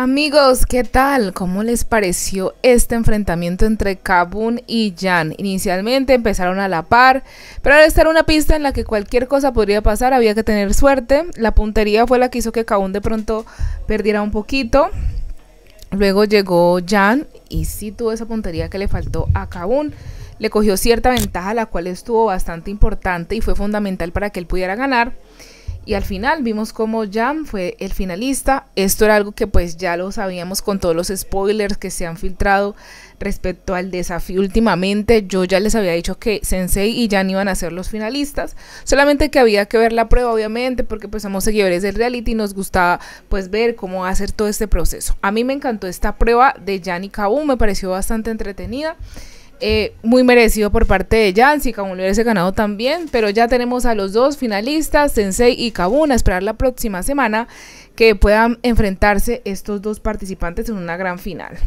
Amigos, ¿qué tal? ¿Cómo les pareció este enfrentamiento entre Kabun y Jan? Inicialmente empezaron a la par, pero al estar una pista en la que cualquier cosa podría pasar, había que tener suerte. La puntería fue la que hizo que Kabun de pronto perdiera un poquito. Luego llegó Jan y sí tuvo esa puntería que le faltó a Kabun. Le cogió cierta ventaja, la cual estuvo bastante importante y fue fundamental para que él pudiera ganar y al final vimos como Jan fue el finalista. Esto era algo que pues ya lo sabíamos con todos los spoilers que se han filtrado respecto al desafío últimamente. Yo ya les había dicho que Sensei y Jan iban a ser los finalistas, solamente que había que ver la prueba obviamente porque pues somos seguidores del reality y nos gustaba pues ver cómo va a ser todo este proceso. A mí me encantó esta prueba de Jan y me pareció bastante entretenida. Eh, muy merecido por parte de Yancy, Kabun lo hubiese ganado también, pero ya tenemos a los dos finalistas, Sensei y Kabun, a esperar la próxima semana que puedan enfrentarse estos dos participantes en una gran final.